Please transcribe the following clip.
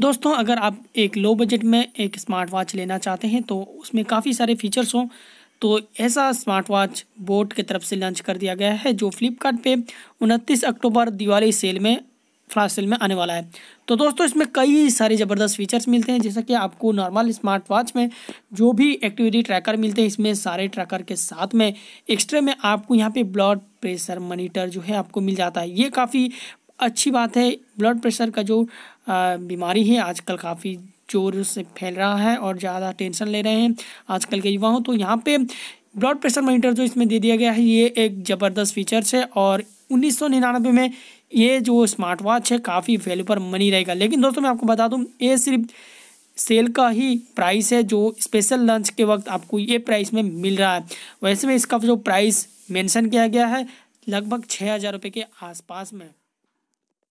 दोस्तों अगर आप एक लो बजट में एक स्मार्ट वॉच लेना चाहते हैं तो उसमें काफ़ी सारे फीचर्स हों तो ऐसा स्मार्ट वॉच बोट की तरफ से लॉन्च कर दिया गया है जो फ्लिपकार्ट पे उनतीस अक्टूबर दिवाली सेल में फ्लास्ट सेल में आने वाला है तो दोस्तों इसमें कई सारे ज़बरदस्त फीचर्स मिलते हैं जैसा कि आपको नॉर्मल स्मार्ट वॉच में जो भी एक्टिविटी ट्रैकर मिलते हैं इसमें सारे ट्रैकर के साथ में एक्स्ट्रा में आपको यहाँ पे ब्लड प्रेशर मॉनिटर जो है आपको मिल जाता है ये काफ़ी अच्छी बात है ब्लड प्रेशर का जो बीमारी है आजकल काफ़ी जोर से फैल रहा है और ज़्यादा टेंशन ले रहे हैं आजकल के युवाओं तो यहाँ पे ब्लड प्रेशर मॉनिटर जो इसमें दे दिया गया है ये एक ज़बरदस्त फीचर्स है और उन्नीस में ये जो स्मार्ट वॉच है काफ़ी वैल्यू पर मनी रहेगा लेकिन दोस्तों मैं आपको बता दूँ ये सिर्फ सेल का ही प्राइस है जो स्पेशल लंच के वक्त आपको ये प्राइस में मिल रहा है वैसे में इसका जो प्राइस मेंशन किया गया है लगभग छः हज़ार रुपये के आसपास में